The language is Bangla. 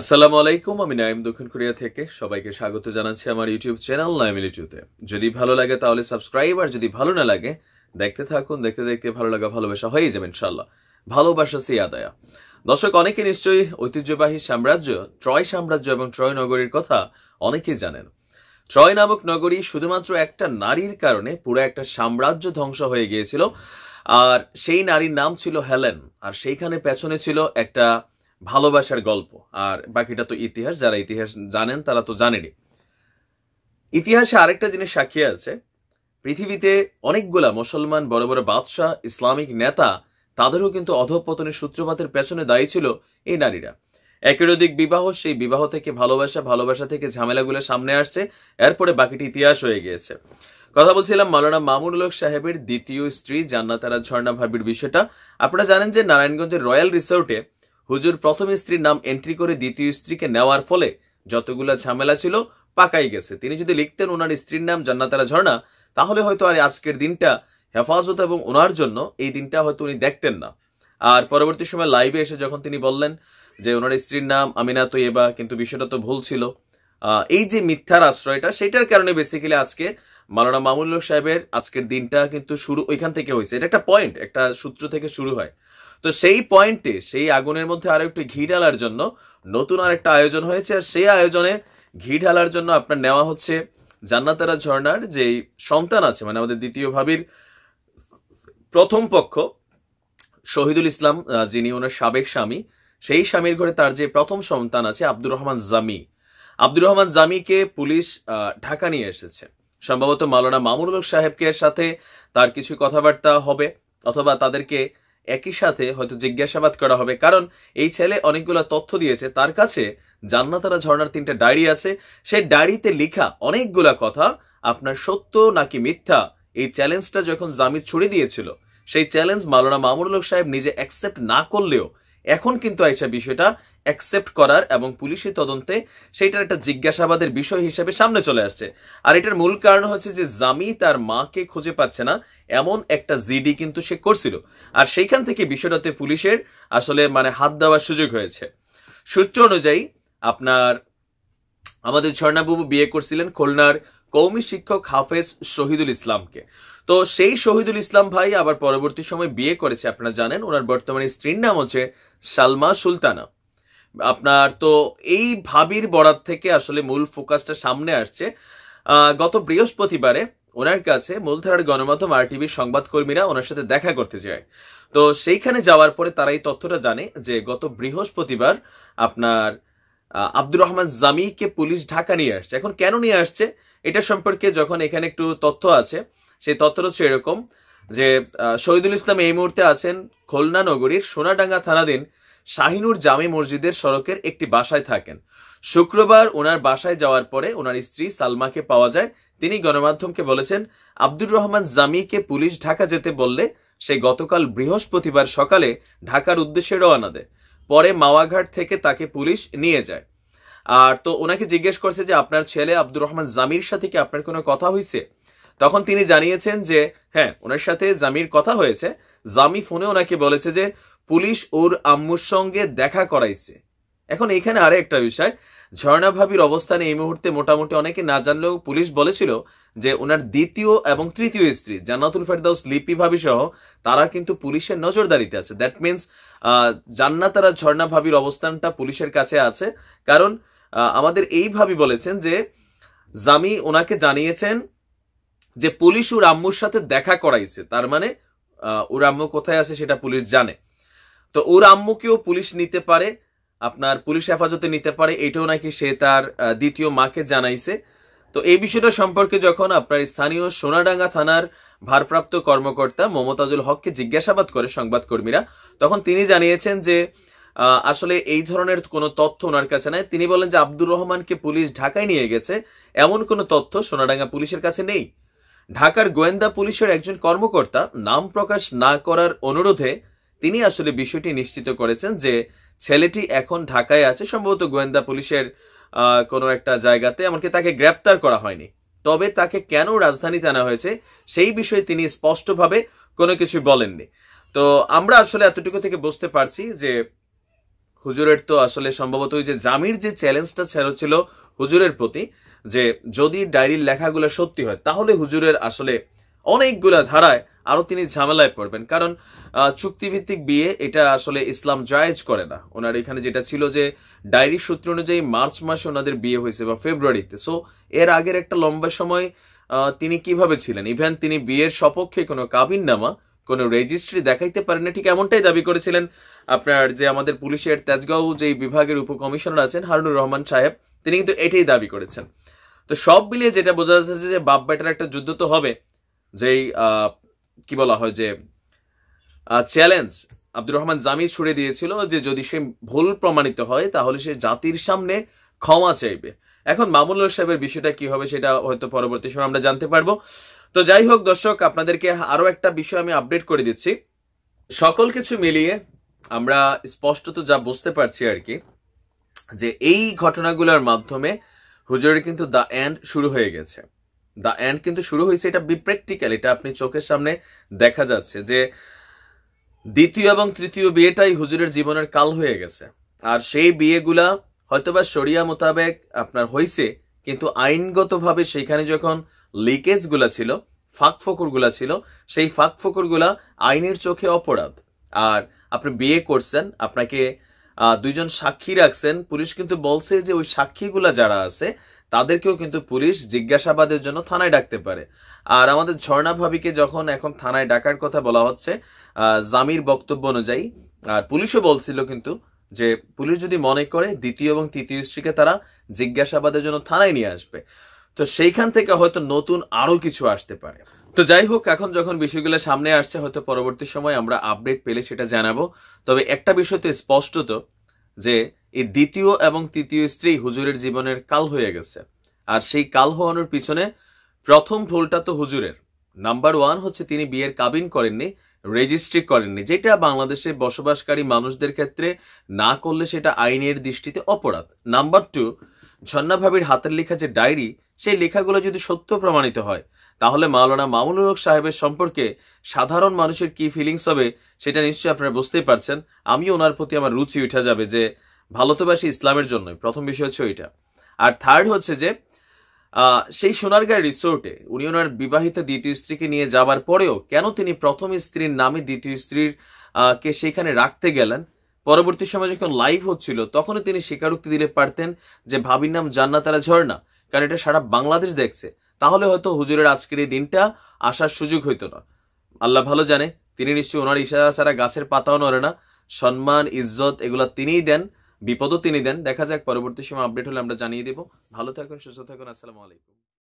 আসসালামু আলাইকুম আমি নাইম দক্ষিণ কোরিয়া থেকে সবাইকে স্বাগত জানাচ্ছি আমার ইউটিউব চ্যানেল নাইমিলিচুতে যদি ভালো লাগে তাহলে সাবস্ক্রাইব আর যদি ভালো না লাগে দেখতে থাকুন দেখতে দেখতে ভালো লাগা ভালোবাসা হয়ে যাবে ইনশাল্লাহ ভালোবাসা আদায়া দর্শক অনেকে নিশ্চয়ই ঐতিহ্যবাহী সাম্রাজ্য ট্রয় সাম্রাজ্য এবং ট্রয় নগরীর কথা অনেকেই জানেন ট্রয় নামক নগরী শুধুমাত্র একটা নারীর কারণে পুরো একটা সাম্রাজ্য ধ্বংস হয়ে গিয়েছিল আর সেই নারীর নাম ছিল হেলেন আর সেইখানে পেছনে ছিল একটা ভালোবাসার গল্প আর বাকিটা তো ইতিহাস যারা ইতিহাস জানেন তারা তো জানেনি ইতিহাসে আরেকটা জিনিস সাক্ষী আছে পৃথিবীতে অনেকগুলা মুসলমান বড় বড় বাদশাহ ইসলামিক নেতা তাদেরও কিন্তু অধপতনের সূত্রপাতের পেছনে দায়ী ছিল এই নারীরা একেরোদিক বিবাহ সেই বিবাহ থেকে ভালোবাসা ভালোবাসা থেকে ঝামেলাগুলো সামনে আসছে এরপরে বাকিটি ইতিহাস হয়ে গিয়েছে কথা বলছিলাম মালানা মামুনুলক সাহেবের দ্বিতীয় স্ত্রী জান্নাতারা ঝর্ণা ভাবির বিষয়টা আপনারা জানেন যে নারায়ণগঞ্জের রয়্যাল রিসোর্টে হুজুর প্রথম স্ত্রীর নাম এন্ট্রি করে দ্বিতীয় স্ত্রীকে নেওয়ার ফলে যতগুলো ঝামেলা ছিল পাকাই গেছে তিনি যদি লিখতেন ওনার স্ত্রীর নাম জান্নাতারা ঝর্ণা তাহলে হয়তো আর আজকের দিনটা হেফাজত এবং ওনার জন্য এই দিনটা হয়তো উনি দেখতেন না আর পরবর্তী সময় লাইভে এসে যখন তিনি বললেন যে ওনার স্ত্রীর নাম আমিনা তো এবা কিন্তু বিষয়টা তো ভুল ছিল এই যে মিথ্যার আশ্রয়টা সেটার কারণে বেসিক্যালি আজকে মালানা মামুল্লক সাহেবের আজকের দিনটা কিন্তু শুরু ওইখান থেকে হয়েছে এটা একটা পয়েন্ট একটা সূত্র থেকে শুরু হয় তো সেই পয়েন্টে সেই আগুনের মধ্যে আরো একটু ঘি ঢালার জন্য নতুন আর একটা আয়োজন হয়েছে আর সেই আয়োজনে ঘি ঢালার জন্য আপনার নেওয়া হচ্ছে জান্নাতারা ঝর্ণার যে সন্তান আছে মানে আমাদের দ্বিতীয় ভাবির প্রথম পক্ষ শহীদুল ইসলাম যিনি ওনার সাবেক স্বামী সেই স্বামীর ঘরে তার যে প্রথম সন্তান আছে আব্দুর রহমান জামি আব্দুর রহমান জামিকে পুলিশ ঢাকা নিয়ে এসেছে সম্ভবত মালানা মামুনুল সাহেবকে সাথে তার কিছু কথাবার্তা হবে অথবা তাদেরকে একই সাথে হয়তো জিজ্ঞাসাবাদ করা হবে কারণ এই ছেলে অনেকগুলো তথ্য দিয়েছে তার কাছে জান্নাতারা ঝর্ণার তিনটা ডায়েরি আছে সেই ডায়েরিতে লিখা অনেকগুলা কথা আপনার সত্য নাকি মিথ্যা এই চ্যালেঞ্জটা যখন জামিদ ছুড়ে দিয়েছিল সেই চ্যালেঞ্জ মালোনা মামুরুল সাহেব নিজে অ্যাকসেপ্ট না করলেও এখন কিন্তু আইসা বিষয়টা অ্যাকসেপ্ট করার এবং পুলিশের তদন্তে সেইটার একটা জিজ্ঞাসাবাদের বিষয় হিসেবে সামনে চলে আসছে আর এটার মূল কারণ হচ্ছে যে জামি তার মাকে খুঁজে পাচ্ছে না এমন একটা জিডি কিন্তু সে করছিল আর সেইখান থেকে বিষয়টাতে পুলিশের আসলে মানে হাত দেওয়ার সুযোগ হয়েছে সূত্র অনুযায়ী আপনার আমাদের ঝর্ণাবু বিয়ে করছিলেন খুলনার কৌমি শিক্ষক হাফেজ শহীদুল ইসলামকে তো সেই শহীদুল ইসলাম ভাই আবার পরবর্তী সময় বিয়ে করেছে আপনারা জানেন ওনার বর্তমানে স্ত্রীর নাম হচ্ছে সালমা সুলতানা আপনার তো এই ভাবির বরাত থেকে আসলে মূল ফোকাসটা সামনে আসছে গত বৃহস্পতিবারে ওনার কাছে মূলধারার গণমাধ্যম আর টিভির সংবাদকর্মীরা ওনার সাথে দেখা করতে যায় তো সেইখানে যাওয়ার পরে তারা এই তথ্যটা জানে যে গত বৃহস্পতিবার আপনার আব্দুর রহমান জামিকে পুলিশ ঢাকা নিয়ে আসছে এখন কেন নিয়ে আসছে এটা সম্পর্কে যখন এখানে একটু তথ্য আছে সেই তথ্যটা হচ্ছে এরকম যে শহীদুল ইসলাম এই মুহূর্তে আছেন খুলনা নগরীর সোনাডাঙ্গা থানাধীন শাহিনুর জামি মসজিদের সড়কের একটি বাসায় থাকেন শুক্রবার ওনার বাসায় যাওয়ার পরে ওনার স্ত্রী সালমাকে পাওয়া যায় তিনি গণমাধ্যমকে বলেছেন আব্দুর রহমান জামিকে পুলিশ ঢাকা যেতে বললে সে গতকাল বৃহস্পতিবার সকালে ঢাকার উদ্দেশ্যে রওনা দেয় পরে মাওয়াঘাট থেকে তাকে পুলিশ নিয়ে যায় আর তো ওনাকে জিজ্ঞেস করছে যে আপনার ছেলে আব্দুর রহমান জামির সাথে কি আপনার কোনো কথা হয়েছে তখন তিনি জানিয়েছেন যে হ্যাঁ ওনার সাথে জামির কথা হয়েছে জামি ফোনে ওনাকে বলেছে যে পুলিশ ওর আম্মুর সঙ্গে দেখা করাইছে এখন এখানে আরে একটা বিষয় ঝর্ণা ভাবির অবস্থানে এই মুহূর্তে মোটামুটি অনেকে না জানলেও পুলিশ বলেছিল যে ওনার দ্বিতীয় এবং তৃতীয় স্ত্রী জান্নাতুল ফেরদাউস লিপি ভাবি সহ তারা কিন্তু পুলিশের নজরদারিতে আছে দ্যাট মিনস জান্নাতারা ঝর্ণা ভাবির অবস্থানটা পুলিশের কাছে আছে কারণ আমাদের এই ভাবি বলেছেন যে জামি ওনাকে জানিয়েছেন যে পুলিশ ওর আম্মুর সাথে দেখা করাইছে তার মানে ওর আম্মু কোথায় আছে সেটা পুলিশ জানে তো ওর আম্মুকেও পুলিশ নিতে পারে আপনার পুলিশ হেফাজতে নিতে পারে এটাও নাকি সে তার দ্বিতীয় মাকে জানাইছে তো এই বিষয়টা সম্পর্কে যখন আপনার স্থানীয় সোনাডাঙ্গা থানার ভারপ্রাপ্ত কর্মকর্তা মমতাজুল হককে জিজ্ঞাসাবাদ করে সংবাদকর্মীরা তখন তিনি জানিয়েছেন যে আসলে এই ধরনের কোনো তথ্য ওনার কাছে নাই তিনি বলেন যে আব্দুর রহমানকে পুলিশ ঢাকায় নিয়ে গেছে এমন কোনো তথ্য সোনাডাঙ্গা পুলিশের কাছে নেই ঢাকার গোয়েন্দা পুলিশের একজন কর্মকর্তা নাম প্রকাশ না করার অনুরোধে তিনি আসলে বিষয়টি নিশ্চিত করেছেন যে ছেলেটি এখন ঢাকায় আছে সম্ভবত গোয়েন্দা পুলিশের কোনো একটা জায়গাতে এমনকি তাকে গ্রেপ্তার করা হয়নি তবে তাকে কেন রাজধানীতে আনা হয়েছে সেই বিষয়ে তিনি স্পষ্টভাবে কোনো কিছু বলেননি তো আমরা আসলে এতটুকু থেকে বুঝতে পারছি যে হুজুরের তো আসলে সম্ভবত ওই যে জামির যে চ্যালেঞ্জটা ছিল হুজুরের প্রতি যে যদি ডায়েরির লেখাগুলো সত্যি হয় তাহলে হুজুরের আসলে অনেকগুলা ধারায় আরো তিনি ঝামেলায় পড়বেন কারণ চুক্তিভিত্তিক বিয়ে এটা আসলে ইসলাম জায়েজ করে না ওনার এখানে যেটা ছিল যে ডায়েরি সূত্র অনুযায়ী মার্চ মাসে ওনাদের বিয়ে হয়েছে বা ফেব্রুয়ারিতে সো এর আগের একটা লম্বা সময় তিনি কিভাবে ছিলেন ইভেন তিনি বিয়ের সপক্ষে কোনো কাবিন নামা কোনো রেজিস্ট্রি দেখাইতে পারেন ঠিক এমনটাই দাবি করেছিলেন আপনার যে আমাদের পুলিশের তেজগাঁও যে বিভাগের উপকমিশনার আছেন হারুনুর রহমান সাহেব তিনি কিন্তু এটাই দাবি করেছেন তো সব মিলিয়ে যেটা বোঝা যাচ্ছে যে বাপ বেটার একটা যুদ্ধ তো হবে যেই কি বলা হয় যে চ্যালেঞ্জ আব্দুর রহমান জামিদ ছুড়ে দিয়েছিল যে যদি সে ভুল প্রমাণিত হয় তাহলে সে জাতির সামনে ক্ষমা চাইবে এখন মামুনুল সাহেবের বিষয়টা কি হবে সেটা হয়তো পরবর্তী সময় আমরা জানতে পারবো তো যাই হোক দর্শক আপনাদেরকে আরো একটা বিষয় আমি আপডেট করে দিচ্ছি সকল কিছু মিলিয়ে আমরা স্পষ্টত যা বুঝতে পারছি আর কি যে এই ঘটনাগুলোর মাধ্যমে হুজুরের কিন্তু দ্য এন্ড শুরু হয়ে গেছে দ্য এন্ড কিন্তু শুরু হয়েছে এটা বিপ্র্যাকটিক্যাল এটা আপনি চোখের সামনে দেখা যাচ্ছে যে দ্বিতীয় এবং তৃতীয় বিয়েটাই হুজুরের জীবনের কাল হয়ে গেছে আর সেই বিয়েগুলা হয়তোবা শরিয়া মোতাবেক আপনার হয়েছে কিন্তু আইনগতভাবে সেইখানে যখন লিকেজগুলা ছিল ফাঁক ফকরগুলা ছিল সেই ফাঁক ফকরগুলা আইনের চোখে অপরাধ আর আপনি বিয়ে করছেন আপনাকে দুইজন সাক্ষী রাখছেন পুলিশ কিন্তু বলছে যে ওই সাক্ষীগুলা যারা আছে তাদেরকেও কিন্তু পুলিশ জিজ্ঞাসাবাদের জন্য থানায় ডাকতে পারে আর আমাদের ঝর্ণা ভাবিকে যখন এখন থানায় ডাকার কথা বলা হচ্ছে জামির বক্তব্য অনুযায়ী আর পুলিশও বলছিল কিন্তু যে পুলিশ যদি মনে করে দ্বিতীয় এবং তৃতীয় স্ত্রীকে তারা জিজ্ঞাসাবাদের জন্য থানায় নিয়ে আসবে তো সেইখান থেকে হয়তো নতুন আরও কিছু আসতে পারে তো যাই হোক এখন যখন বিষয়গুলো সামনে আসছে হয়তো পরবর্তী সময় আমরা আপডেট পেলে সেটা জানাবো তবে একটা বিষয় তো স্পষ্টত যে এই দ্বিতীয় এবং তৃতীয় স্ত্রী হুজুরের জীবনের কাল হয়ে গেছে আর সেই কাল হওয়ানোর পিছনে প্রথম ভুলটা তো হুজুরের নাম্বার ওয়ান হচ্ছে তিনি বিয়ের কাবিন করেননি রেজিস্ট্রি করেননি যেটা বাংলাদেশে বসবাসকারী মানুষদের ক্ষেত্রে না করলে সেটা আইনের দৃষ্টিতে অপরাধ নাম্বার টু ঝন্না ভাবির হাতের লেখা যে ডায়েরি সেই লেখাগুলো যদি সত্য প্রমাণিত হয় তাহলে মাওলানা মামুনুর হক সাহেবের সম্পর্কে সাধারণ মানুষের কি ফিলিংস হবে সেটা নিশ্চয়ই আপনারা বুঝতেই পারছেন আমি ওনার প্রতি আমার রুচি উঠে যাবে যে ভালো তো বাসি ইসলামের জন্যই প্রথম বিষয় হচ্ছে ওইটা আর থার্ড হচ্ছে যে সেই সোনারগাঁ রিসোর্টে উনি ওনার বিবাহিত দ্বিতীয় স্ত্রীকে নিয়ে যাবার পরেও কেন তিনি প্রথম স্ত্রীর নামে দ্বিতীয় স্ত্রীর কে সেখানে রাখতে গেলেন পরবর্তী সময় যখন লাইভ হচ্ছিল তখনও তিনি স্বীকারোক্তি দিলে পারতেন যে ভাবির নাম জান্নাতারা ঝর্ণা কারণ এটা সারা বাংলাদেশ দেখছে তাহলে হয়তো হুজুরের আজকের এই দিনটা আসার সুযোগ হইতো না আল্লাহ ভালো জানে তিনি নিশ্চয়ই ওনার ইশারা ছাড়া গাছের পাতাও নড়ে না সম্মান ইজ্জত এগুলা তিনিই দেন বিপদও তিনি দেন দেখা যাক পরবর্তী সময় আপডেট হলে আমরা জানিয়ে দেবো ভালো থাকুন সুস্থ থাকুন আসসালামু আলাইকুম